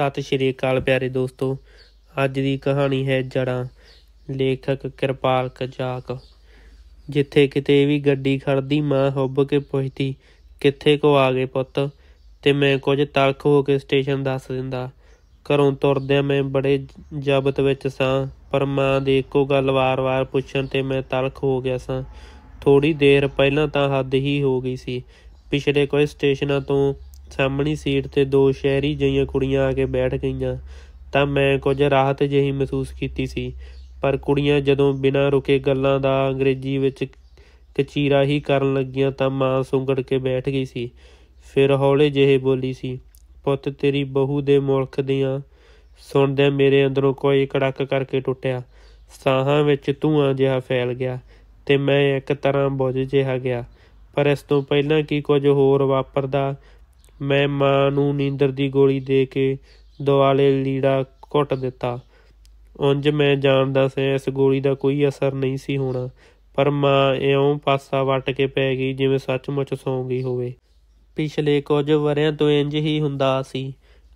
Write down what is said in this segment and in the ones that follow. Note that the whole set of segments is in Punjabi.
ਸਤਿ ਸ਼੍ਰੀ ਅਕਾਲ ਪਿਆਰੇ ਦੋਸਤੋ ਅੱਜ ਦੀ ਕਹਾਣੀ ਹੈ ਜੜਾਂ ਲੇਖਕ ਕਿਰਪਾਲ ਕਜਾਕ ਜਿੱਥੇ ਕਿਤੇ ਵੀ ਗੱਡੀ ਖੜਦੀ ਮਾਂ ਹੁੱਬ ਕੇ ਪੁੱਛਦੀ ਕਿੱਥੇ ਕੋ ਆ ਗਏ ਪੁੱਤ ਤੇ ਮੈਂ ਕੁਝ ਤਲਖ ਹੋ ਕੇ ਸਟੇਸ਼ਨ ਦੱਸ ਦਿੰਦਾ ਘਰੋਂ ਤੁਰਦਿਆਂ ਮੈਂ ਬੜੇ ਜਬਤ ਵਿੱਚ ਸਾਂ ਪਰ ਮਾਂ ਦੇ ਇੱਕੋ ਗੱਲ ਵਾਰ-ਵਾਰ ਪੁੱਛਣ ਤੇ ਮੈਂ ਤਲਖ ਹੋ ਗਿਆ ਸਾਂ ਥੋੜੀ ਦੇਰ ਪਹਿਲਾਂ ਤਾਂ ਹੱਦ ਹੀ ਹੋ ਗਈ ਸੀ ਪਿਛਲੇ ਕੋਈ ਸਟੇਸ਼ਨਾਂ ਤੋਂ ਸਾਹਮਣੀ ਸੀਟ ਤੇ ਦੋ ਸ਼ਹਿਰੀ ਜਈਆਂ ਕੁੜੀਆਂ ਆ ਕੇ ਬੈਠ ਗਈਆਂ ਤਾਂ ਮੈਂ ਕੁਝ ਰਾਹਤ ਜਿਹੀ ਮਹਿਸੂਸ ਕੀਤੀ ਸੀ ਪਰ ਕੁੜੀਆਂ ਜਦੋਂ ਬਿਨਾਂ ਰੁਕੇ ਗੱਲਾਂ ਦਾ ਅੰਗਰੇਜ਼ੀ ਵਿੱਚ ਕਚੀਰਾ ਹੀ ਕਰਨ ਲੱਗੀਆਂ ਤਾਂ ਮਾਂ ਸੁੰਗੜ ਕੇ ਬੈਠ ਗਈ ਸੀ ਫਿਰ ਹੌਲੇ ਜਿਹੇ ਬੋਲੀ ਸੀ ਪੁੱਤ ਤੇਰੀ ਬਹੂ ਦੇ ਮੁਲਕ ਦੀਆਂ ਸੁਣਦੇ ਮੇਰੇ ਅੰਦਰੋਂ ਕੋਈ ਕੜਕ ਕਰਕੇ ਟੁੱਟਿਆ ਸਾਹਾਂ ਵਿੱਚ ਧੂਆਂ ਜਿਹਾ ਫੈਲ ਗਿਆ ਤੇ ਮੈਂ ਇੱਕ ਤਰ੍ਹਾਂ ਬੁੱਝ ਜਿਹਾ ਗਿਆ ਪਰ ਇਸ ਤੋਂ ਪਹਿਲਾਂ ਕਿ ਕੁਝ ਹੋਰ ਵਾਪਰਦਾ ਮੈਂ ਮਾਂ ਨੂੰ ਨੀਂਦਰ ਦੀ ਗੋਲੀ ਦੇ ਕੇ ਦਵਾਲੇ ਲੀੜਾ ਘੁੱਟ ਦਿੱਤਾ ਉੰਜ ਮੈਂ ਜਾਣਦਾ ਸੀ ਇਸ ਗੋਲੀ ਦਾ ਕੋਈ ਅਸਰ ਨਹੀਂ ਸੀ ਹੋਣਾ ਪਰ ਮਾਂ ਇਉਂ ਪਾਸਾ ਵਟ ਕੇ ਪੈ ਗਈ ਜਿਵੇਂ ਸੱਚਮੁੱਚ ਸੌਂ ਗਈ ਹੋਵੇ ਪਿਛਲੇ ਕੁਝ ਵਰਿਆਂ ਤੋਂ ਇੰਜ ਹੀ ਹੁੰਦਾ ਸੀ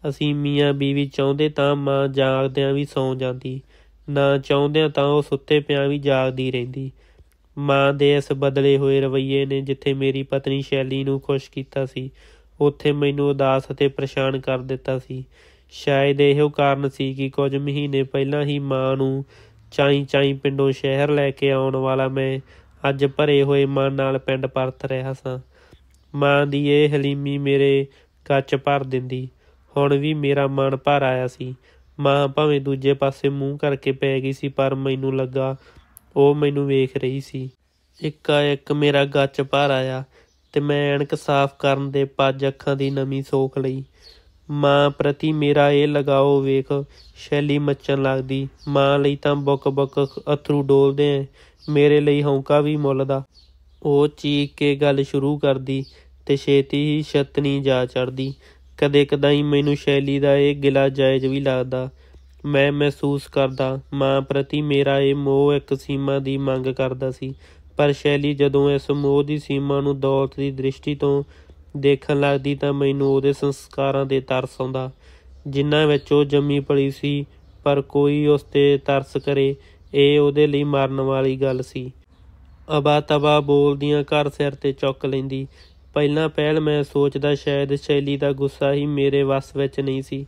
ਅਸੀਂ ਮੀਆਂ ਬੀਵੀ ਚਾਹੁੰਦੇ ਤਾਂ ਮਾਂ ਜਾਗਦਿਆਂ ਵੀ ਸੌਂ ਜਾਂਦੀ ਨਾ ਚਾਹੁੰਦਿਆਂ ਤਾਂ ਉਹ ਸੁੱਤੇ ਪਿਆਂ ਵੀ ਜਾਗਦੀ ਰਹਿੰਦੀ ਮਾਂ ਦੇ ਇਸ ਬਦਲੇ ਹੋਏ ਰਵਈਏ ਨੇ ਜਿੱਥੇ ਮੇਰੀ ਪਤਨੀ ਸ਼ੈਲੀ ਨੂੰ ਖੁਸ਼ ਕੀਤਾ ਸੀ ਉੱਥੇ ਮੈਨੂੰ ਉਦਾਸ ਅਤੇ ਪਰੇਸ਼ਾਨ ਕਰ ਦਿੱਤਾ ਸੀ ਸ਼ਾਇਦ ਇਹੋ ਕਾਰਨ ਸੀ ਕਿ ਕੁਝ ਮਹੀਨੇ ਪਹਿਲਾਂ ਹੀ ਮਾਂ ਨੂੰ ਚਾਈ ਚਾਈ ਪਿੰਡੋਂ ਸ਼ਹਿਰ ਲੈ ਕੇ ਆਉਣ ਵਾਲਾ ਮੈਂ ਅੱਜ ਭਰੇ ਹੋਏ ਮਨ ਨਾਲ ਪਿੰਡ ਪਰਤ ਰਿਹਾ ਸਾਂ ਮਾਂ ਦੀ ਇਹ ਹਲੀਮੀ ਮੇਰੇ ਕੱਚ ਭਰ ਦਿੰਦੀ ਹੁਣ ਵੀ ਮੇਰਾ ਮਨ ਭਰ ਆਇਆ ਸੀ ਮਾਂ ਭਾਵੇਂ ਦੂਜੇ ਪਾਸੇ ਮੂੰਹ ਕਰਕੇ ਪੈ ਗਈ ਸੀ ਪਰ ਮੈਨੂੰ ਲੱਗਾ ਉਹ ਮੈਨੂੰ ਵੇਖ ਰਹੀ ਸੀ ਇੱਕਾ ਇੱਕ ਮੇਰਾ ਗੱਚ ਭਰ ਆਇਆ ਤੇ ਮੈਂ ਐਣਕ ਸਾਫ਼ ਕਰਨ ਦੇ ਪੱਜ ਅੱਖਾਂ ਦੀ ਨਮੀ ਸੋਖ ਲਈ ਮਾਂ ਪ੍ਰਤੀ ਮੇਰਾ ਇਹ ਲਗਾਓ ਵੇਖ ਸ਼ੈਲੀ ਮੱਚਣ ਲੱਗਦੀ ਮਾਂ ਲਈ ਤਾਂ ਬੁੱਕ ਬੁੱਕ ਅਥਰੂ ਡੋਲਦੇ ਐ ਮੇਰੇ ਲਈ ਹੌਂਕਾ ਵੀ ਮੁੱਲ ਦਾ ਉਹ ਚੀਕ ਕੇ ਗੱਲ ਸ਼ੁਰੂ ਕਰਦੀ ਤੇ ਛੇਤੀ ਹੀ ਛਤਨੀ ਜਾ ਚੜਦੀ ਕਦੇ ਕਦਾਈ ਮੈਨੂੰ ਸ਼ੈਲੀ ਦਾ ਇਹ ਗਿਲਾ ਜਾਇਜ਼ ਵੀ ਲੱਗਦਾ ਮੈਂ ਮਹਿਸੂਸ ਕਰਦਾ ਮਾਂ ਪ੍ਰਤੀ ਮੇਰਾ ਇਹ ਮੋਹ ਇੱਕ ਸੀਮਾ ਦੀ ਮੰਗ ਕਰਦਾ ਸੀ ਪਰ ਸ਼ੈਲੀ ਜਦੋਂ ਇਸ ਮੋਹ ਦੀ ਸੀਮਾ ਨੂੰ ਦੌਲਤ ਦੀ ਦ੍ਰਿਸ਼ਟੀ ਤੋਂ ਦੇਖਣ ਲੱਗਦੀ ਤਾਂ ਮੈਨੂੰ ਉਹਦੇ ਸੰਸਕਾਰਾਂ ਦੇ ਤਰਸ ਆਉਂਦਾ ਜਿਨ੍ਹਾਂ ਵਿੱਚ ਉਹ ਜੰਮੀ ਪਲੀ ਸੀ ਪਰ ਕੋਈ ਉਸ ਤੇ ਤਰਸ ਕਰੇ ਇਹ ਉਹਦੇ ਲਈ ਮਰਨ ਵਾਲੀ ਗੱਲ ਸੀ ਅਬਾ ਤਬਾ ਬੋਲਦੀਆਂ ਘਰ ਸਿਰ ਤੇ ਚੁੱਕ ਲੈਂਦੀ ਪਹਿਲਾਂ ਪਹਿਲ ਮੈਂ ਸੋਚਦਾ ਸ਼ਾਇਦ ਸ਼ੈਲੀ ਦਾ ਗੁੱਸਾ ਹੀ ਮੇਰੇ ਵਸ ਵਿੱਚ ਨਹੀਂ ਸੀ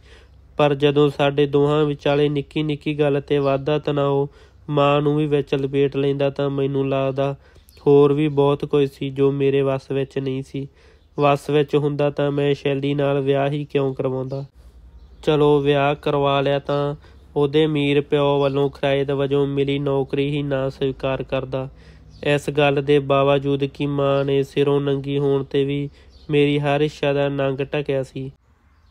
ਪਰ ਜਦੋਂ ਸਾਡੇ ਦੋਹਾਂ ਵਿਚਾਲੇ ਨਿੱਕੀ ਨਿੱਕੀ ਗੱਲ ਤੇ ਵਾਦਾ ਤਣਾਓ ਮਾਂ ਨੂੰ ਵੀ ਵਿੱਚ ਲਪੇਟ ਲੈਂਦਾ ਤਾਂ ਮੈਨੂੰ ਲੱਗਦਾ ਹੋਰ ਵੀ ਬਹੁਤ ਕੁਝ ਸੀ ਜੋ ਮੇਰੇ ਵੱਸ ਵਿੱਚ ਨਹੀਂ ਸੀ ਵੱਸ ਵਿੱਚ ਹੁੰਦਾ ਤਾਂ ਮੈਂ ਸ਼ੈਲੀ ਨਾਲ ਵਿਆਹ ਹੀ ਕਿਉਂ ਕਰਵਾਉਂਦਾ ਚਲੋ ਵਿਆਹ ਕਰਵਾ ਲਿਆ ਤਾਂ ਉਹਦੇ ਮੀਰ ਪਿਓ ਵੱਲੋਂ ਖਰਾਇਦ ਵਜੋਂ ਮਿਲੀ ਨੌਕਰੀ ਹੀ ਨਾ ਸਵੀਕਾਰ ਕਰਦਾ ਇਸ ਗੱਲ ਦੇ ਬਾਵਜੂਦ ਕਿ ਮਾਂ ਨੇ ਸਿਰੋਂ ਨੰਗੀ ਹੋਣ ਤੇ ਵੀ ਮੇਰੀ ਹਰ ਇੱਛਾ ਦਾ ਨੰਗ ਟਕਿਆ ਸੀ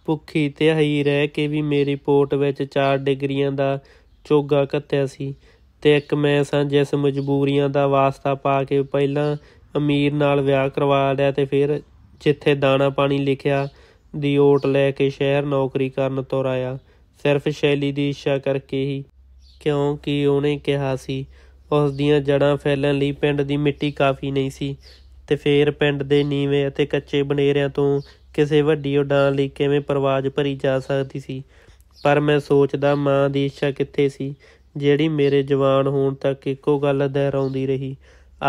ਭੁੱਖੀ ਤੇ ਹਈ ਰਹਿ ਕੇ ਵੀ ਮੇਰੀ ਪੋਟ ਵਿੱਚ 4 ਡਿਗਰੀਆਂ ਦਾ ਚੋਗਾ ਕੱਤਿਆ ਸੀ ਤੇ ਇੱਕ ਮੈਂ ਸਾਂ ਜਿਸ ਮਜਬੂਰੀਆਂ ਦਾ ਵਾਸਤਾ ਪਾ ਕੇ ਪਹਿਲਾਂ ਅਮੀਰ ਨਾਲ ਵਿਆਹ ਕਰਵਾ ਲਿਆ ਤੇ ਫਿਰ ਜਿੱਥੇ ਦਾਣਾ ਪਾਣੀ ਲਿਖਿਆ ਦੀ ਓਟ ਲੈ ਕੇ ਸ਼ਹਿਰ ਨੌਕਰੀ ਕਰਨ ਤੁਰ ਆਇਆ ਸਿਰਫ ਸ਼ੈਲੀ ਦੀ ਇੱਛਾ ਕਰਕੇ ਹੀ ਕਿਉਂਕਿ ਉਹਨੇ ਕਿਹਾ ਸੀ ਉਸ ਦੀਆਂ ਜੜਾਂ ਫੈਲਣ ਲਈ ਪਿੰਡ ਦੀ ਮਿੱਟੀ ਕਾਫੀ ਨਹੀਂ ਸੀ ਤੇ ਫੇਰ ਪਿੰਡ ਦੇ ਨੀਵੇਂ ਅਤੇ ਕੱਚੇ ਬਨੇਰਿਆਂ ਤੋਂ ਕਿਸੇ ਵੱਡੀ ਉਡਾਨ ਲਈ ਕਿਵੇਂ ਪਰਵਾਜ ਭਰੀ ਜਾ ਸਕਦੀ ਸੀ ਪਰ ਮੈਂ ਸੋਚਦਾ ਮਾਂ ਦੀ ਇੱਛਾ ਕਿੱਥੇ ਸੀ ਜਿਹੜੀ ਮੇਰੇ ਜਵਾਨ ਹੋਣ ਤੱਕ ਇੱਕੋ ਗੱਲ ਰੌਂਦੀ ਰਹੀ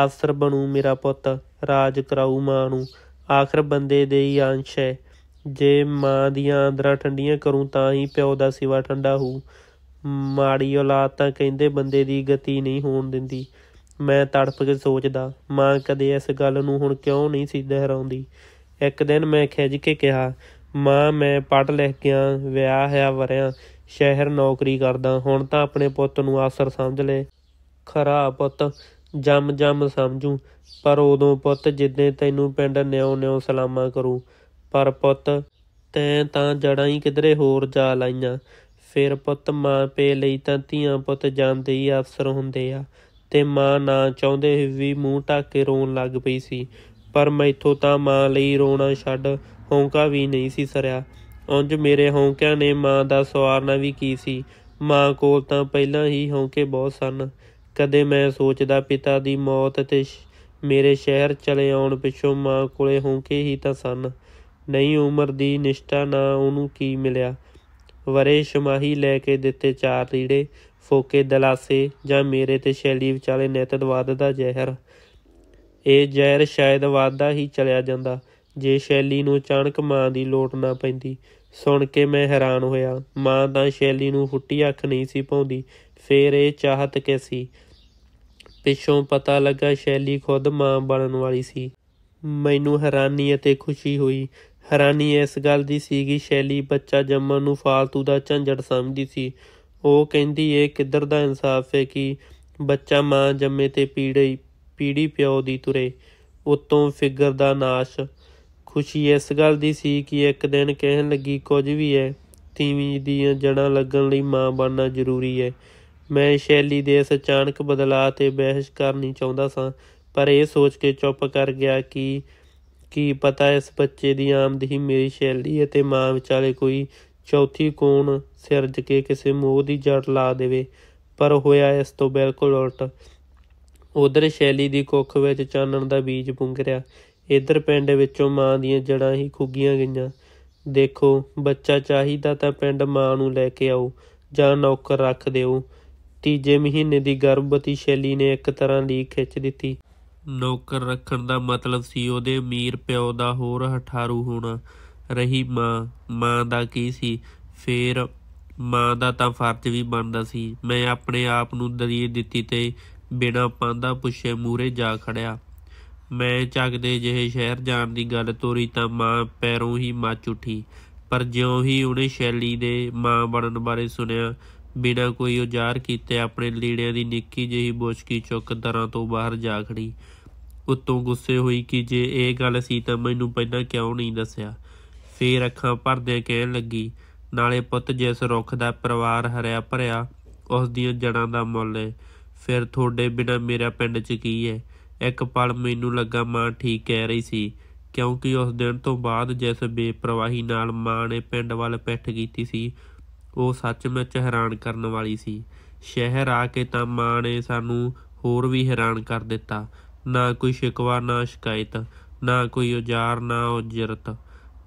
ਅਫਸਰ ਬਣੂ ਮੇਰਾ ਪੁੱਤ ਰਾਜ ਕਰਾਉ ਮਾਂ ਨੂੰ ਆਖਰ ਬੰਦੇ ਦੇ ਹੀ ਅੰਸ਼ ਹੈ ਜੇ ਮਾਂ ਦੀਆਂ ਅੰਦਰਾਂ ਠੰਡੀਆਂ ਕਰੂੰ ਤਾਂ ਹੀ ਪਿਓ ਦਾ ਸਿਵਾ ਠੰਡਾ ਹੋਊ ਮਾੜੀ ਔਲਾਦ ਤਾਂ ਕਹਿੰਦੇ ਬੰਦੇ ਦੀ ਗਤੀ ਨਹੀਂ ਹੋਣ ਦਿੰਦੀ ਮੈਂ ਤੜਪ ਕੇ ਸੋਚਦਾ ਮਾਂ ਕਦੇ ਇਸ ਗੱਲ ਨੂੰ ਹੁਣ ਕਿਉਂ ਨਹੀਂ ਸੀ ਦਹਰਾਉਂਦੀ ਇੱਕ ਦਿਨ ਮੈਂ ਖਿਜ ਕੇ ਕਿਹਾ ਮਾਂ ਮੈਂ ਪੜ ਲਿਖ ਗਿਆ ਵਿਆਹ ਹੈ ਵਰਿਆਂ ਸ਼ਹਿਰ ਨੌਕਰੀ ਕਰਦਾ ਹੁਣ ਤਾਂ ਆਪਣੇ ਪੁੱਤ ਨੂੰ ਆਸਰ ਸਮਝ ਲੈ ਖਰਾ ਪੁੱਤ ਜੰਮ ਜੰਮ ਸਮਝੂ ਪਰ ਉਦੋਂ ਪੁੱਤ ਜਿੱਦੇ ਤੈਨੂੰ ਪਿੰਡ ਨਿਉ ਨਿਉ ਸਲਾਮਾਂ ਕਰੂ ਪਰ ਪੁੱਤ ਤੈਂ ਤਾਂ ਜੜਾਂ ਹੀ ਕਿਧਰੇ ਹੋਰ ਜਾ ਲਾਈਆਂ ਫਿਰ ਪੁੱਤ ਮਾਂ ਪੇ ਲਈ ਤਾਂ ਧੀਆਂ ਪੁੱਤ ਜਾਂਦੇ ਹੀ ਅਫਸਰ ਹੁੰਦੇ ਆ ਤੇ ਮਾਂ ਨਾ ਚਾਹੁੰਦੇ ਵੀ ਮੂੰਹ ਟਾਕੇ ਕੇ ਰੋਣ ਲੱਗ ਪਈ ਸੀ ਪਰ ਮੈਥੋਂ ਤਾਂ ਮਾਂ ਲਈ ਰੋਣਾ ਛੱਡ ਹੌਂਕਾ ਵੀ ਨਹੀਂ ਸੀ ਸਰਿਆ ਉੰਜ ਮੇਰੇ ਹੌਂਕਿਆਂ ਨੇ ਮਾਂ ਦਾ ਸਵਾਰਨਾ ਵੀ ਕੀ ਸੀ ਮਾਂ ਕੋਲ ਤਾਂ ਪਹਿਲਾਂ ਹੀ ਹੌਂਕੇ ਬਹੁਤ ਸਨ ਕਦੇ ਮੈਂ ਸੋਚਦਾ ਪਿਤਾ ਦੀ ਮੌਤ ਤੇ ਮੇਰੇ ਸ਼ਹਿਰ ਚਲੇ ਆਉਣ ਪਿੱਛੋਂ ਮਾਂ ਕੋਲੇ ਹੌਂਕੇ ਹੀ ਤਾਂ ਸਨ ਨਹੀਂ ਉਮਰ ਦੀ ਨਿਸ਼ਟਾ ਨਾ ਉਹਨੂੰ ਕੀ ਮਿਲਿਆ ਵਰੇ ਸ਼ਮਾਹੀ ਲੈ ਕੇ ਦਿੱਤੇ ਚਾਰ ਲੀੜੇ ਫੋਕੇ ਦਲਾਸੇ ਜਾਂ ਮੇਰੇ ਤੇ ਸ਼ੈਲੀ ਵਿਚਾਲੇ ਨਿਤਦਵਾਦ ਦਾ ਜ਼ਹਿਰ ਇਹ ਜ਼ਹਿਰ ਸ਼ਾਇਦ ਵਾਦਾ ਹੀ ਚਲਿਆ ਜਾਂਦਾ ਜੇ ਸ਼ੈਲੀ ਨੂੰ ਅਚਾਨਕ ਮਾਂ ਦੀ ਲੋਟ ਨਾ ਪੈਂਦੀ ਸੁਣ ਕੇ ਮੈਂ ਹੈਰਾਨ ਹੋਇਆ ਮਾਂ ਤਾਂ ਸ਼ੈਲੀ ਨੂੰ ਫੁੱਟੀ ਅੱਖ ਨਹੀਂ ਸੀ ਪਾਉਂਦੀ ਫੇਰ ਇਹ ਚਾਹਤ ਕਿਸੀ ਪਿੱਛੋਂ ਪਤਾ ਲੱਗਾ ਸ਼ੈਲੀ ਖੁਦ ਮਾਂ ਬਣਨ ਵਾਲੀ ਸੀ ਮੈਨੂੰ ਹੈਰਾਨੀ ਅਤੇ ਖੁਸ਼ੀ ਹੋਈ ਹੈਰਾਨੀ ਇਸ ਗੱਲ ਦੀ ਸੀ ਕਿ ਸ਼ੈਲੀ ਬੱਚਾ ਜੰਮਣ ਨੂੰ ਫਾਲਤੂ ਦਾ ਝੰਝੜ ਸਮਝਦੀ ਸੀ ਉਹ ਕਹਿੰਦੀ ਇਹ ਕਿੱਧਰ ਦਾ ਇਨਸਾਫ ਹੈ ਕਿ ਬੱਚਾ ਮਾਂ ਜੰਮੇ ਤੇ ਪੀੜੀ ਪੀੜੀ ਪਿਓ ਦੀ ਤੁਰੇ ਉਤੋਂ ਫਿਗਰ ਦਾ ਨਾਸ਼ ਖੁਸ਼ੀ ਇਸ ਗੱਲ ਦੀ ਸੀ ਕਿ ਇੱਕ ਦਿਨ ਕਹਿਣ ਲੱਗੀ ਕੁਝ ਵੀ ਹੈ ਤੀਵੀਂ ਦੀਆਂ ਜੜਾਂ ਲੱਗਣ ਲਈ ਮਾਂ ਬਣਨਾ ਜ਼ਰੂਰੀ ਹੈ ਮੈਂ ਸ਼ੈਲੀ ਦੇ ਇਸ ਅਚਾਨਕ ਬਦਲਾਅ ਤੇ ਬਹਿਸ ਕਰਨੀ ਚਾਹੁੰਦਾ ਸਾਂ ਪਰ ਇਹ ਸੋਚ ਕੇ ਚੁੱਪ ਕਰ ਗਿਆ ਕਿ ਕੀ ਪਤਾ ਇਸ ਬੱਚੇ ਦੀ ਆਮਦ ਹੀ ਮੇਰੀ ਸ਼ੈਲੀ ਅਤੇ ਮਾਂ ਵਿਚਾਲੇ ਕੋਈ ਚੌਥੀ ਕੋਣ ਸਿਰਜ ਕੇ ਕਿਸੇ ਮੋਹ ਦੀ ਜੜ ਲਾ ਦੇਵੇ ਪਰ ਹੋਇਆ ਇਸ ਤੋਂ ਬਿਲਕੁਲ ਉਲਟ ਉਧਰ ਸ਼ੈਲੀ ਦੀ ਕੁੱਖ ਵਿੱਚ ਚਾਨਣ ਦਾ ਬੀਜ ਪੁੰਗਰਿਆ ਇਧਰ ਪਿੰਡ ਵਿੱਚੋਂ ਮਾਂ ਦੀਆਂ ਜੜਾਂ ਹੀ ਖੁੱਗੀਆਂ ਗਈਆਂ ਦੇਖੋ ਬੱਚਾ ਚਾਹੀਦਾ ਤਾਂ ਪਿੰਡ ਮਾਂ ਨੂੰ ਲੈ ਕੇ ਆਓ ਜਾਂ ਨੌਕਰ ਰੱਖ ਦਿਓ ਤੀਜੇ ਮਹੀਨੇ ਦੀ ਗਰਭਵਤੀ ਸ਼ੈਲੀ ਨੇ ਇੱਕ ਤਰ੍ਹਾਂ ਦੀ ਖਿੱਚ ਦਿੱਤੀ ਨੌਕਰ ਰੱਖਣ ਦਾ ਮਤਲਬ ਸੀ ਉਹਦੇ ਅਮੀਰ ਪਿਓ ਦਾ ਹੋਰ ਹਠਾਰੂ ਹੋਣਾ ਰਹੀ ਮਾਂ ਮਾਂ ਦਾ ਕੀ ਸੀ ਫੇਰ ਮਾਂ ਦਾ ਤਾਂ ਫਰਜ਼ ਵੀ ਬਣਦਾ ਸੀ ਮੈਂ ਆਪਣੇ ਆਪ ਨੂੰ ਦਰੀਏ ਦਿੱਤੀ ਤੇ ਬਿਨਾਂ ਪਾਂਦਾ ਪੁੱਛੇ ਮੂਰੇ ਜਾ ਖੜਿਆ ਮੈਂ ਚੱਕਦੇ ਜਿਹੇ ਸ਼ਹਿਰ ਜਾਣ ਦੀ ਗੱਲ ਤੋਰੀ ਤਾਂ ਮਾਂ ਪੈਰੋਂ ਹੀ ਮੱਚ ਉੱਠੀ ਪਰ ਜਿਉਂ ਹੀ ਉਹਨੇ ਸ਼ੈਲੀ ਦੇ ਮਾਂ ਬਣਨ ਬਾਰੇ ਸੁਣਿਆ ਬਿਨਾਂ ਕੋਈ ਉਜਾਰ ਕੀਤੇ ਆਪਣੇ ਲੀੜਿਆਂ ਦੀ ਨਿੱਕੀ ਜਿਹੀ ਬੋਚਕੀ ਚੁੱਕ ਦਰਾਂ ਤੋਂ ਬਾਹਰ ਜਾ ਖੜੀ ਉਤੋਂ ਗੁੱਸੇ ਹੋਈ ਕਿ ਜੇ ਇਹ ਗੱਲ ਸੀ ਤਾਂ ਮੈਨੂੰ ਪਹਿਲਾਂ ਕਿਉਂ ਨਹੀਂ ਦੱਸਿਆ ਫੇਰ ਅੱਖਾਂ ਭਰਦੇ ਕਹਿਣ ਲੱਗੀ ਨਾਲੇ ਪੁੱਤ ਜਿਸ ਰੁੱਖ ਦਾ ਪਰਿਵਾਰ ਹਰਿਆ ਭਰਿਆ ਉਸ ਦੀਆਂ ਜੜਾਂ ਦਾ ਮੁੱਲ ਹੈ ਫਿਰ ਤੁਹਾਡੇ ਬਿਨਾਂ ਮੇਰਾ ਪਿੰਡ 'ਚ ਕੀ ਹੈ ਇੱਕ ਪਲ ਮੈਨੂੰ ਲੱਗਾ ਮਾਂ ਠੀਕ ਕਹਿ ਰਹੀ ਸੀ ਕਿਉਂਕਿ ਉਸ ਦਿਨ ਤੋਂ ਬਾਅਦ ਜਿਸ ਬੇਪਰਵਾਹੀ ਨਾਲ ਮਾਂ ਨੇ ਪਿੰਡ ਵੱਲ ਪਿੱਠ ਕੀਤੀ ਸੀ ਉਹ ਸੱਚਮੁੱਚ ਹੈਰਾਨ ਕਰਨ ਵਾਲੀ ਸੀ ਸ਼ਹਿਰ ਆ ਕੇ ਤਾਂ ਮਾਂ ਨੇ ਸਾਨੂੰ ਹੋਰ ਵੀ ਹੈਰਾਨ ਕਰ ਦਿੱਤਾ ਨਾ ਕੋਈ ਸ਼ਿਕਵਾ ਨਾ ਸ਼ਿਕਾਇਤ ਨਾ ਕੋਈ ਉਜਾਰ ਨਾ ਉਜਰਤ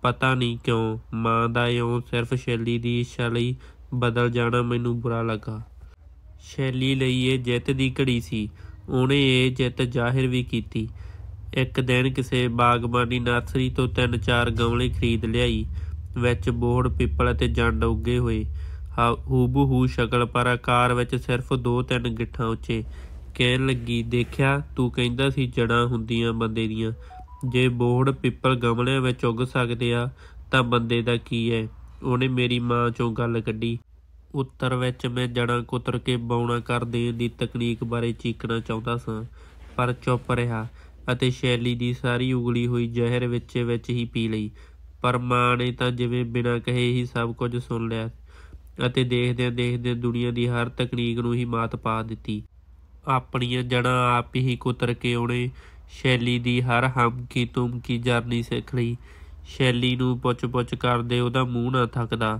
ਪਤਾ ਨਹੀਂ ਕਿਉਂ ਮਾਂ ਦਾ ਇਉਂ ਸਿਰਫ ਸ਼ੈਲੀ ਦੀ ਇੱਛਾ ਲਈ ਬਦਲ ਜਾਣਾ ਮੈਨੂੰ ਬੁਰਾ ਲੱਗਾ ਸ਼ੈਲੀ ਲਈ ਇਹ ਜਿੱਤ ਦੀ ਘੜੀ ਸੀ ਉਹਨੇ ਇਹ ਜਿੱਤ ਜ਼ਾਹਿਰ ਵੀ ਕੀਤੀ ਇੱਕ ਦਿਨ ਕਿਸੇ ਬਾਗਬਾਨੀ ਨਰਸਰੀ ਤੋਂ ਤਿੰਨ ਚਾਰ ਗਮਲੇ ਖਰੀਦ ਲਿਆਈ ਵਿੱਚ ਬੋਹੜ ਪਿੱਪਲ ਅਤੇ ਜੰਡ ਉੱਗੇ ਹੋਏ ਹੂ ਸ਼ਕਲ ਪਰ ਆਕਾਰ ਵਿੱਚ ਸਿਰਫ ਦੋ ਤਿੰਨ ਗਿੱਠਾਂ ਉੱਚੇ ਕਹਿਣ ਲੱਗੀ ਦੇਖਿਆ ਤੂੰ ਕਹਿੰਦਾ ਸੀ ਜੜਾਂ ਹੁੰਦੀਆਂ ਬੰਦੇ ਦੀਆਂ ਜੇ ਬੋਹੜ ਪਿੱਪਲ ਗਮਲਿਆਂ ਵਿੱਚ ਉੱਗ ਸਕਦੇ ਆ ਤਾਂ ਬੰਦੇ ਦਾ ਕੀ ਹੈ ਉਹਨੇ ਮੇਰੀ ਮਾਂ ਚੋਂ ਗੱਲ ਕੱਢੀ ਉੱਤਰ ਵਿੱਚ ਮੈਂ ਜੜਾਂ ਕੁਤਰ ਕੇ ਬੌਣਾ ਕਰ ਦੇਣ ਦੀ ਤਕਨੀਕ ਬਾਰੇ ਚੀਕਣਾ ਚਾਹੁੰਦਾ ਸਾਂ ਪਰ ਚੁੱਪ ਰਿਹਾ ਅਤੇ ਸ਼ੈਲੀ ਦੀ ਸਾਰੀ ਉਗਲੀ ਹੋਈ ਜ਼ਹਿਰ ਵਿੱਚ ਵਿੱਚ ਹੀ ਪੀ ਲਈ ਪਰ ਮਾਂ ਨੇ ਤਾਂ ਜਿਵੇਂ ਬਿਨਾਂ ਕਹੇ ਹੀ ਸਭ ਕੁਝ ਸੁਣ ਲਿਆ ਅਤੇ ਦੇਖਦਿਆਂ ਦੇਖਦਿਆਂ ਦੁਨੀਆ ਦੀ ਹਰ ਤਕਨੀਕ ਨੂੰ ਹੀ ਮਾਤ ਪਾ ਦਿੱਤੀ ਆਪਣੀਆਂ ਜੜਾਂ ਆਪ ਹੀ ਕੁਤਰ ਕੇ ਉਹਨੇ ਸ਼ੈਲੀ ਦੀ ਹਰ ਹਮਕੀ ਤੁਮਕੀ ਜਰਨੀ ਸਿੱਖ ਲਈ ਸ਼ੈਲੀ ਨੂੰ ਪੁੱਛ-ਪੁੱਛ ਕਰਦੇ ਉਹਦਾ ਮੂੰਹ ਨਾ ਥੱਕਦਾ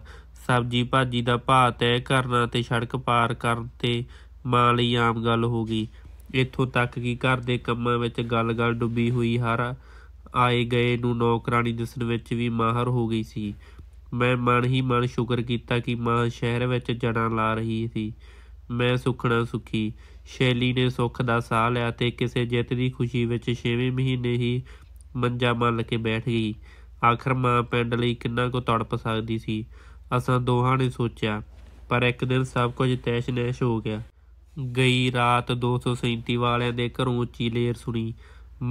ਸਬਜੀ ਭਾਜੀ ਦਾ ਭਾਅ ਤੈਅ ਕਰਨਾ ਤੇ ਸੜਕ ਪਾਰ ਕਰਨ ਤੇ ਮਾਂ ਲਈ ਆਮ ਗੱਲ ਹੋ ਗਈ ਇੱਥੋਂ ਤੱਕ ਕਿ ਘਰ ਦੇ ਕੰਮਾਂ ਵਿੱਚ ਗੱਲ-ਗੱਲ ਡੁੱਬੀ ਹੋਈ ਹਰ ਆਏ ਗਏ ਨੂੰ ਨੌਕਰਾਨੀ ਦਿਸਣ ਵਿੱਚ ਵੀ ਮਾਹਰ ਹੋ ਗਈ ਸੀ ਮੈਂ ਮਨ ਹੀ ਮਨ ਸ਼ੁਕਰ ਕੀਤਾ ਕਿ ਮਾਂ ਸ਼ਹਿਰ ਵਿੱਚ ਜੜਾਂ ਲਾ ਰਹੀ ਸੀ ਮੈਂ ਸੁਖਣਾ ਸੁਖੀ ਸ਼ੈਲੀ ਨੇ ਸੁੱਖ ਦਾ ਸਾਹ ਲਿਆ ਤੇ ਕਿਸੇ ਜਿੱਤ ਦੀ ਖੁਸ਼ੀ ਵਿੱਚ 6ਵੇਂ ਮਹੀਨੇ ਹੀ ਮੰਜਾ ਮੱਲ ਕੇ ਬੈਠ ਗਈ ਆਖਰ ਮਾਂ ਪਿੰਡ ਲਈ ਕਿੰਨਾ ਕੁ ਤੜਪ ਸਕਦੀ ਸੀ ਅਸਾਂ ਦੋਹਾਂ ਨੇ ਸੋਚਿਆ ਪਰ ਇੱਕ ਦਿਨ ਸਭ ਕੁਝ ਤੈਸ਼-ਨੈਸ਼ ਹੋ ਗਿਆ ਗਈ ਰਾਤ 237 ਵਾਲਿਆਂ ਦੇ ਘਰੋਂ ਉੱਚੀ ਲੇਰ ਸੁਣੀ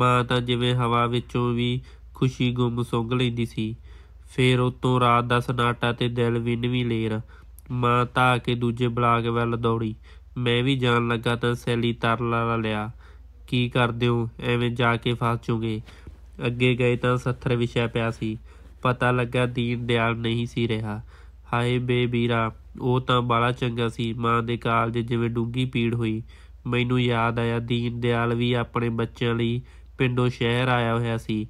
ਮਾਂ ਤਾਂ ਜਿਵੇਂ ਹਵਾ ਵਿੱਚੋਂ ਵੀ ਖੁਸ਼ੀ ਗੁੰਮ ਸੁੰਗ ਲੈਂਦੀ ਸੀ ਫੇਰ ਉਤੋਂ ਰਾਤ ਦਾ ਸਨਾਟਾ ਤੇ ਦਿਲ ਵੀ ਲੇਰ ਮਾਂ ਤਾਂ ਆ ਕੇ ਦੂਜੇ ਬਲਾਕ ਵੱਲ ਦੌੜੀ ਮੈਂ ਵੀ ਜਾਣ ਲੱਗਾ ਤਾਂ ਸੈਲੀ ਤਰਲਾ ਲਿਆ ਕੀ ਕਰਦੇ ਹੋ ਐਵੇਂ ਜਾ ਕੇ ਫਸ ਚੁਗੇ ਅੱਗੇ ਗਏ ਤਾਂ ਸੱਥਰ ਵਿਛਿਆ ਪਿਆ ਸੀ ਪਤਾ ਲੱਗਾ ਦੀਨ ਦਿਆਲ ਨਹੀਂ ਸੀ ਰਿਹਾ ਹਾਏ ਬੇਬੀਰਾ ਉਹ ਤਾਂ ਬਾਲਾ ਚੰਗਾ ਸੀ ਮਾਂ ਦੇ ਕਾਲ ਦੇ ਜਿਵੇਂ ਡੂੰਗੀ ਪੀੜ ਹੋਈ ਮੈਨੂੰ ਯਾਦ ਆਇਆ ਦੀਨ ਦਿਆਲ ਵੀ ਆਪਣੇ ਬੱਚਿਆਂ ਲਈ ਪਿੰਡੋਂ ਸ਼ਹਿਰ ਆਇਆ ਹੋਇਆ ਸੀ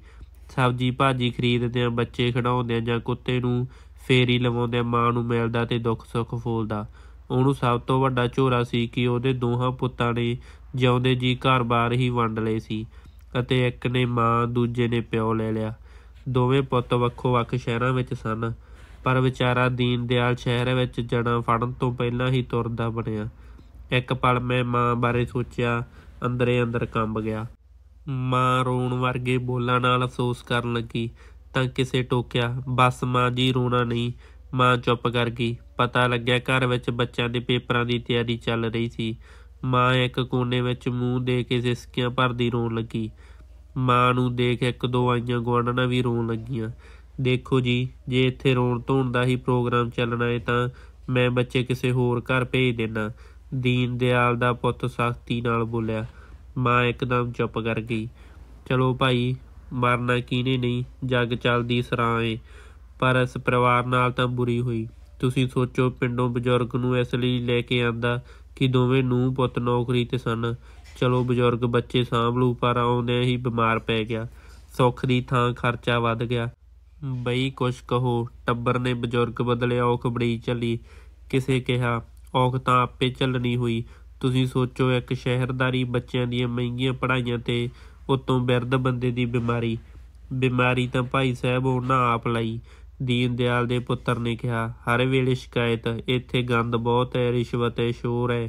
ਸਬਜੀ ਭਾਜੀ ਖਰੀਦਦੇ ਆ ਬੱਚੇ ਖਿਡਾਉਂਦੇ ਆ ਜਾਂ ਕੁੱਤੇ ਨੂੰ ਫੇਰੀ ਲਵਾਉਂਦੇ ਮਾਂ ਨੂੰ ਮਿਲਦਾ ਤੇ ਦੁੱਖ ਸੁੱਖ ਫੋਲਦਾ ਉਹਨੂੰ ਸਭ ਤੋਂ ਵੱਡਾ ਝੋਰਾ ਸੀ ਕਿ ਉਹਦੇ ਦੋਹਾਂ ਪੁੱਤਾਂ ਨੇ ਜਿਉਂਦੇ ਜੀ ਘਰ-ਬਾਰ ਹੀ ਵੰਡ ਲਏ ਸੀ ਅਤੇ ਇੱਕ ਨੇ ਮਾਂ ਦੂਜੇ ਨੇ ਪਿਓ ਲੈ ਲਿਆ ਦੋਵੇਂ ਪੁੱਤ ਵੱਖੋ-ਵੱਖ ਸ਼ਹਿਰਾਂ ਵਿੱਚ ਸਨ ਪਰ ਵਿਚਾਰਾ ਦੀਨ ਦਿਆਲ ਸ਼ਹਿਰ ਵਿੱਚ ਜੜਾਂ ਫੜਨ ਤੋਂ ਪਹਿਲਾਂ ਹੀ ਤੁਰਦਾ ਬਣਿਆ ਇੱਕ ਪਲ ਮੈਂ ਮਾਂ ਬਾਰੇ ਸੋਚਿਆ ਅੰਦਰੇ ਅੰਦਰ ਕੰਬ ਗਿਆ ਮਾਂ ਰੋਣ ਵਰਗੇ ਬੋਲਾਂ ਨਾਲ ਅਫਸੋਸ ਕਰਨ ਲੱਗੀ ਤਾਂ ਕਿਸੇ ਟੋਕਿਆ ਬਸ ਮਾਂ ਜੀ ਰੋਣਾ ਨਹੀਂ ਮਾਂ ਚੁੱਪ ਕਰ ਗਈ ਪਤਾ ਲੱਗਿਆ ਘਰ ਵਿੱਚ ਬੱਚਿਆਂ ਦੇ ਪੇਪਰਾਂ ਦੀ ਤਿਆਰੀ ਚੱਲ ਰਹੀ ਸੀ ਮਾਂ ਇੱਕ ਕੋਨੇ ਵਿੱਚ ਮੂੰਹ ਦੇ ਕੇ ਸਿਸਕੀਆਂ ਭਰਦੀ ਰੋਣ ਲੱਗੀ ਮਾਂ ਨੂੰ ਦੇਖ ਇੱਕ ਦੋ ਆਈਆਂ ਗਵਾਂਢਣਾ ਵੀ ਰੋਣ ਲੱਗੀਆਂ ਦੇਖੋ ਜੀ ਜੇ ਇੱਥੇ ਰੋਣ ਧੋਣ ਦਾ ਹੀ ਪ੍ਰੋਗਰਾਮ ਚੱਲਣਾ ਹੈ ਤਾਂ ਮੈਂ ਬੱਚੇ ਕਿਸੇ ਹੋਰ ਘਰ ਭੇਜ ਦੇਣਾ ਦੀਨ ਦਿਆਲ ਦਾ ਪੁੱਤ ਸਖਤੀ ਨਾਲ ਬੋਲਿਆ ਮਾਂ ਇੱਕਦਮ ਚੁੱਪ ਕਰ ਗਈ ਚਲੋ ਭਾਈ ਮਰਨਾ ਕਿਨੇ ਨਹੀਂ ਜੱਗ ਚੱਲਦੀ ਸਰਾਂ ਏ ਪਰ ਇਸ ਪਰਿਵਾਰ ਨਾਲ ਤਾਂ ਬੁਰੀ ਹੋਈ ਤੁਸੀਂ ਸੋਚੋ ਪਿੰਡੋਂ ਬਜ਼ੁਰਗ ਨੂੰ ਇਸ ਲਈ ਲੈ ਕੇ ਆਂਦਾ ਕਿ ਦੋਵੇਂ ਨੂੰ ਪੁੱਤ ਨੌਕਰੀ ਤੇ ਸਨ ਚਲੋ ਬਜ਼ੁਰਗ ਬੱਚੇ ਸਾਂਭ ਲੂ ਪਰ ਆਉਂਦੇ ਹੀ ਬਿਮਾਰ ਪੈ ਗਿਆ ਸੁੱਖ ਦੀ ਥਾਂ ਖਰਚਾ ਵੱਧ ਗਿਆ ਬਈ ਕੁਛ ਕਹੋ ਟੱਬਰ ਨੇ ਬਜ਼ੁਰਗ ਬਦਲੇ ਔਖ ਬੜੀ ਚੱਲੀ ਕਿਸੇ ਕਿਹਾ ਔਖ ਤਾਂ ਆਪੇ ਚੱਲਣੀ ਹੋਈ ਤੁਸੀਂ ਸੋਚੋ ਇੱਕ ਸ਼ਹਿਰਦਾਰੀ ਬੱਚਿਆਂ ਦੀਆਂ ਮਹਿੰਗੀਆਂ ਪੜ੍ਹਾਈਆਂ ਤੇ ਉਤੋਂ ਬਿਰਧ ਬੰਦੇ ਦੀ ਬਿਮਾਰੀ ਬਿਮਾਰੀ ਤਾਂ ਭਾਈ ਸਾਹਿਬ ਉਹਨਾਂ ਆਪ ਲਈ ਦੀਨ ਦਿਆਲ ਦੇ ਪੁੱਤਰ ਨੇ ਕਿਹਾ ਹਰ ਵੇਲੇ ਸ਼ਿਕਾਇਤ ਇੱਥੇ ਗੰਦ ਬਹੁਤ ਹੈ ਰਿਸ਼ਵਤ ਹੈ ਸ਼ੋਰ ਹੈ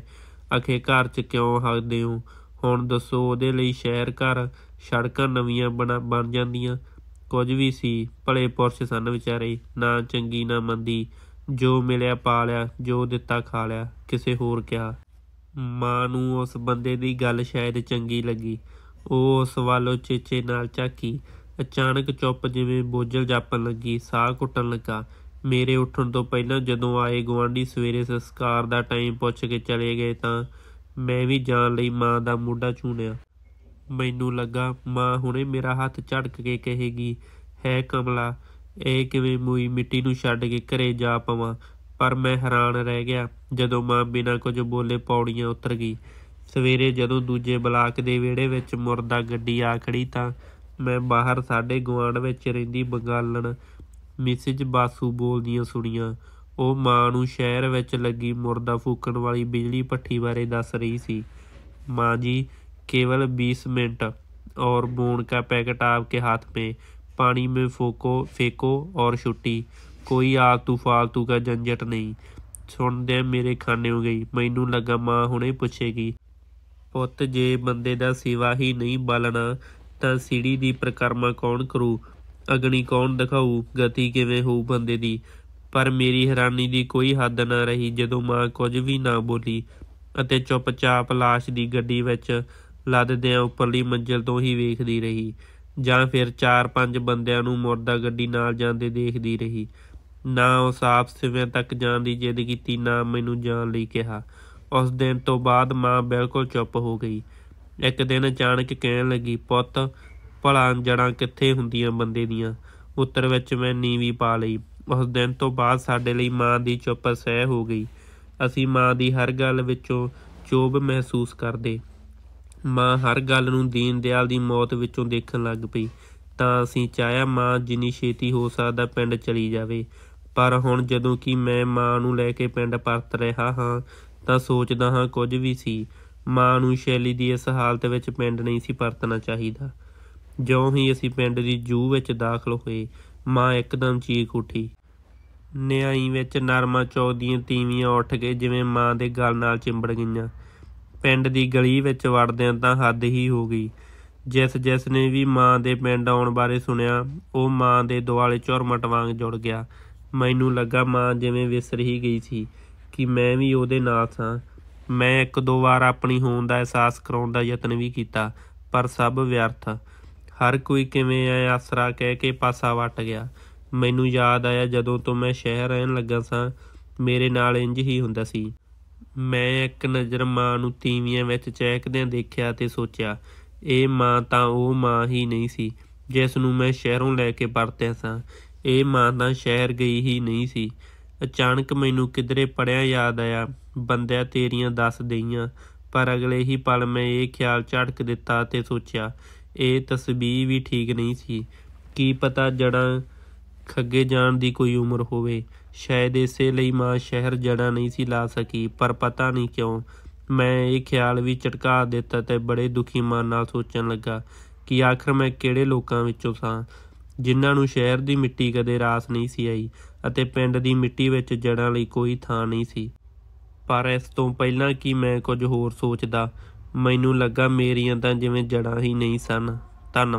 ਅਖੇ ਘਰ 'ਚ ਕਿਉਂ ਹੱਗਦੇ ਹੋ ਹੁਣ ਦੱਸੋ ਉਹਦੇ ਲਈ ਸ਼ਹਿਰ ਘਰ ਸੜਕਾਂ ਨਵੀਆਂ ਬਣ ਜਾਂਦੀਆਂ ਕੁਝ ਵੀ ਸੀ ਭਲੇ ਪੁਰਸ਼ ਸਨ ਵਿਚਾਰੇ ਨਾ ਚੰਗੀ ਨਾ ਮੰਦੀ ਜੋ ਮਿਲਿਆ ਪਾ ਲਿਆ ਜੋ ਦਿੱਤਾ ਖਾ ਲਿਆ ਕਿਸੇ ਹੋਰ ਕਿਆ ਮਾਂ ਨੂੰ ਉਸ ਬੰਦੇ ਦੀ ਗੱਲ ਸ਼ਾਇਦ ਚੰਗੀ ਲੱਗੀ ਉਹ ਉਸ ਵੱਲ ਚੇਚੇ ਨਾਲ ਝਾਕੀ ਅਚਾਨਕ ਚੁੱਪ ਜਿਵੇਂ ਬੋਝਲ ਜਾਪਣ ਲੱਗੀ ਸਾਹ ਘੁੱਟਣ ਲੱਗਾ ਮੇਰੇ ਉੱਠਣ ਤੋਂ ਪਹਿਲਾਂ ਜਦੋਂ ਆਏ ਗਵਾਂਢੀ ਸਵੇਰੇ ਸੰਸਕਾਰ ਦਾ ਟਾਈਮ ਪੁੱਛ ਕੇ ਚਲੇ ਗਏ ਤਾਂ ਮੈਂ ਵੀ ਜਾਣ ਲਈ ਮਾਂ ਦਾ ਮੋਢਾ ਚੂਣਿਆ ਮੈਨੂੰ ਲੱਗਾ ਮਾਂ ਹੁਣੇ ਮੇਰਾ ਹੱਥ ਝਟਕ ਕੇ ਕਹੇਗੀ ਹੈ ਕਮਲਾ ਇਹ ਕਿਵੇਂ ਮੂਈ ਮਿੱਟੀ ਨੂੰ ਛੱਡ ਕੇ ਘਰੇ ਜਾ ਪਵਾਂ ਪਰ ਮੈਂ ਹੈਰਾਨ ਰਹਿ ਗਿਆ ਜਦੋਂ ਮਾਂ ਬਿਨਾਂ ਕੁਝ ਬੋਲੇ ਪੌੜੀਆਂ ਉਤਰ ਗਈ ਸਵੇਰੇ ਜਦੋਂ ਦੂਜੇ ਬਲਾਕ ਦੇ ਵਿਹੜੇ ਵਿੱਚ ਮੁਰਦਾ ਗੱਡੀ ਆ ਖੜੀ ਤਾਂ ਮੈਂ ਬਾਹਰ ਸਾਡੇ ਗਵਾਂਡ ਵਿੱਚ ਰਹਿੰਦੀ ਬੰਗਾਲਣ ਮਿਸਿਜ ਬਾਸੂ ਬੋਲਦੀਆਂ ਸੁਣੀਆਂ ਉਹ ਮਾਂ ਨੂੰ ਸ਼ਹਿਰ ਵਿੱਚ ਲੱਗੀ ਮੁਰਦਾ ਫੂਕਣ ਵਾਲੀ ਬਿਜਲੀ ਪੱਠੀ ਬਾਰੇ ਦੱਸ ਰਹੀ ਸੀ ਮਾਂ ਜੀ ਕੇਵਲ 20 ਮਿੰਟ ਔਰ और बूंद ਪੈਕਟ पैकेट ਕੇ ਹੱਥ में ਪਾਣੀ ਮੇ ਫੋਕੋ ਫੇਕੋ ਔਰ ਛੁੱਟੀ ਕੋਈ ਆਗ ਆਲਤੂ ਫਾਲਤੂ ਕਾ ਜੰਜਟ ਨਹੀਂ ਸੁਣਦੇ ਮੇਰੇ ਖਾਨੇ ਹੋ ਗਈ ਮੈਨੂੰ ਲੱਗਾ ਮਾਂ ਹੁਣੇ ਪੁੱਛੇਗੀ ਪੁੱਤ ਜੇ ਬੰਦੇ ਦਾ ਸਿਵਾ ਹੀ ਨਹੀਂ ਬਾਲਣਾ ਤਾਂ ਸੀੜੀ ਦੀ ਪ੍ਰਕਰਮਾ ਕੌਣ ਕਰੂ ਅਗਣੀ ਕੌਣ ਦਿਖਾਊ ਗਤੀ ਕਿਵੇਂ ਹੋਊ ਬੰਦੇ ਦੀ ਪਰ ਮੇਰੀ ਹੈਰਾਨੀ ਦੀ ਕੋਈ ਹੱਦ ਨਾ ਰਹੀ ਜਦੋਂ ਮਾਂ ਕੁਝ ਵੀ ਨਾ ਬੋਲੀ ਅਤੇ ਚੁੱਪਚਾਪ ਲਾਸ਼ ਦੀ ਗੱਡੀ ਵਿੱਚ ਲੱਦਦਿਆਂ ਉੱਪਰਲੀ ਮੰਜ਼ਿਲ ਤੋਂ ਹੀ ਵੇਖਦੀ ਰਹੀ ਜਾਂ ਫਿਰ ਚਾਰ ਪੰਜ ਬੰਦਿਆਂ ਨੂੰ ਮੁਰਦਾ ਗੱਡੀ ਨਾਲ ਜਾਂਦੇ ਦੇਖਦੀ ਰਹੀ ਨਾ ਉਹ ਸਾਫ ਸਿਵੇਂ ਤੱਕ ਜਾਣ ਦੀ ਜਿੱਦ ਕੀਤੀ ਨਾ ਮੈਨੂੰ ਜਾਣ ਲਈ ਕਿਹਾ ਉਸ ਦਿਨ ਤੋਂ ਬਾਅਦ ਮਾਂ ਬਿਲਕੁਲ ਚੁੱਪ ਹੋ ਗਈ ਇੱਕ ਦਿਨ ਅਚਾਨਕ ਕਹਿਣ ਲੱਗੀ ਪੁੱਤ ਭਲਾ ਜੜਾਂ ਕਿੱਥੇ ਹੁੰਦੀਆਂ ਬੰਦੇ ਦੀਆਂ ਉੱਤਰ ਵਿੱਚ ਮੈਂ ਨੀਵੀਂ ਪਾ ਲਈ ਉਸ ਦਿਨ ਤੋਂ ਬਾਅਦ ਸਾਡੇ ਲਈ ਮਾਂ ਦੀ ਚੁੱਪ ਸਹਿ ਹੋ ਗਈ ਅਸੀਂ ਮਾਂ ਦੀ ਹਰ ਗੱਲ ਵਿੱਚੋਂ ਚੋਬ ਮਹਿਸੂਸ ਕਰਦੇ ਮਾਂ ਹਰ ਗੱਲ ਨੂੰ ਦੀਨ ਦਿਆਲ ਦੀ ਮੌਤ ਵਿੱਚੋਂ ਦੇਖਣ ਲੱਗ ਪਈ ਤਾਂ ਅਸੀਂ ਚਾਹਿਆ ਮਾਂ ਜਿੰਨੀ ਛੇਤੀ ਹੋ ਸਕਦਾ ਪਿੰਡ ਚਲੀ ਜਾਵੇ ਪਰ ਹੁਣ ਜਦੋਂ ਕਿ ਮੈਂ ਮਾਂ ਨੂੰ ਲੈ ਕੇ ਪਿੰਡ ਪਰਤ ਰਿਹਾ ਹਾਂ ਤਾਂ ਸੋਚਦਾ ਹਾਂ ਕੁਝ ਵੀ ਸੀ ਮਾਂ ਨੂੰ ਸ਼ੈਲੀ ਦੀ ਇਸ ਹਾਲਤ ਵਿੱਚ ਪਿੰਡ ਨਹੀਂ ਸੀ ਪਰਤਣਾ ਚਾਹੀਦਾ ਜਿਉਂ ਹੀ ਅਸੀਂ ਪਿੰਡ ਦੀ ਜੂ ਵਿੱਚ ਦਾਖਲ ਹੋਏ ਮਾਂ ਇੱਕਦਮ ਚੀਕ ਉੱਠੀ ਨਿਆਈ ਵਿੱਚ ਨਰਮਾ ਚੌਕ ਦੀਆਂ ਤੀਵੀਆਂ ਉੱਠ ਕੇ ਜਿਵੇਂ ਮਾਂ ਦੇ ਗਲ ਨਾਲ ਚਿੰਬੜ ਗਈਆਂ ਪਿੰਡ ਦੀ ਗਲੀ ਵਿੱਚ ਵੜਦਿਆਂ ਤਾਂ ਹੱਦ ਹੀ ਹੋ ਗਈ ਜਿਸ ਜਿਸ ਨੇ ਵੀ ਮਾਂ ਦੇ ਪਿੰਡ ਆਉਣ ਬਾਰੇ ਸੁਣਿਆ ਉਹ ਮਾਂ ਦੇ ਦੁਆਲੇ ਚੁਰਮਟ ਵਾਂਗ ਜੁੜ ਗਿਆ ਮੈਨੂੰ ਲੱਗਾ ਮਾਂ ਜਿਵੇਂ ਵਿਸਰ ਹੀ ਗਈ ਸੀ ਕਿ ਮੈਂ ਵੀ ਉਹਦੇ ਨਾਲ ਸਾਂ ਮੈਂ ਇੱਕ ਦੋ ਵਾਰ ਆਪਣੀ ਹੋਣ ਦਾ ਅਹਿਸਾਸ ਕਰਾਉਣ ਦਾ ਯਤਨ ਵੀ ਕੀਤਾ ਪਰ ਸਭ ਵਿਅਰਥ ਹਰ ਕੋਈ ਕਿਵੇਂ ਐ ਆਸਰਾ ਕਹਿ ਕੇ ਪਾਸਾ ਵਟ ਗਿਆ ਮੈਨੂੰ ਯਾਦ ਆਇਆ ਜਦੋਂ ਤੋਂ ਮੈਂ ਸ਼ਹਿਰ ਰਹਿਣ ਲੱਗਾ ਸਾਂ ਮੇਰੇ ਨਾਲ ਇੰਜ ਹੀ ਹੁੰਦਾ ਸੀ ਮੈਂ ਇੱਕ ਨਜ਼ਰ ਮਾਂ ਨੂੰ ਤੀਵੀਆਂ ਵਿੱਚ ਚਹਿਕਦਿਆਂ ਦੇਖਿਆ ਤੇ ਸੋਚਿਆ ਇਹ ਮਾਂ ਤਾਂ ਉਹ ਮਾਂ ਹੀ ਨਹੀਂ ਸੀ ਜਿਸ ਨੂੰ ਮੈਂ ਸ਼ਹਿਰੋਂ ਲੈ ਕੇ ਪਰਤਿਆ ਸਾਂ ਇਹ ਮਾਂ ਤਾਂ ਸ਼ਹਿਰ ਗਈ ਹੀ ਨਹੀਂ ਸੀ ਅਚਾਨਕ ਮੈਨੂੰ ਕਿਧਰੇ ਪੜਿਆ ਯਾਦ ਆਇਆ ਬੰਦਿਆ ਤੇਰੀਆਂ ਦੱਸ ਦਈਆਂ ਪਰ ਅਗਲੇ ਹੀ ਪਲ ਮੈਂ ਇਹ ਖਿਆਲ ਝਟਕ ਦਿੱਤਾ ਤੇ ਸੋਚਿਆ ਇਹ ਤਸਬੀਹ ਵੀ ਠੀਕ ਨਹੀਂ ਸੀ ਕੀ ਪਤਾ ਜੜਾਂ ਖੱਗੇ ਜਾਣ ਦੀ ਕੋਈ ਉਮਰ ਹੋਵੇ ਸ਼ਾਇਦ ਇਸੇ ਲਈ ਮਾਂ ਸ਼ਹਿਰ ਜੜਾ ਨਹੀਂ ਸੀ ਲਾ ਸਕੀ ਪਰ ਪਤਾ ਨਹੀਂ ਕਿਉਂ ਮੈਂ ਇਹ ਖਿਆਲ ਵੀ ਝਟਕਾ ਦਿੱਤਾ ਤੇ ਬੜੇ ਦੁਖੀ ਮਨ ਨਾਲ ਸੋਚਣ ਲੱਗਾ ਕਿ ਆਖਰ ਮੈਂ ਕਿਹੜੇ ਲੋਕਾਂ ਵਿੱਚੋਂ ਸਾਂ ਜਿਨ੍ਹਾਂ ਨੂੰ ਸ਼ਹਿਰ ਦੀ ਮਿੱਟੀ ਕਦੇ ਰਾਸ ਨਹੀਂ ਸੀ ਆਈ ਅਤੇ ਪਿੰਡ ਦੀ ਮਿੱਟੀ ਵਿੱਚ ਜੜਾਂ ਲਈ ਕੋਈ ਥਾਂ ਨਹੀਂ ਸੀ ਪਰ ਇਸ ਤੋਂ ਪਹਿਲਾਂ ਕਿ ਮੈਂ ਕੁਝ ਹੋਰ ਸੋਚਦਾ ਮੈਨੂੰ ਲੱਗਾ ਮੇਰੀਆਂ ਤਾਂ ਜਿਵੇਂ ਜੜਾਂ ਹੀ ਨਹੀਂ ਸਨ ਧੰਨਵਾਦ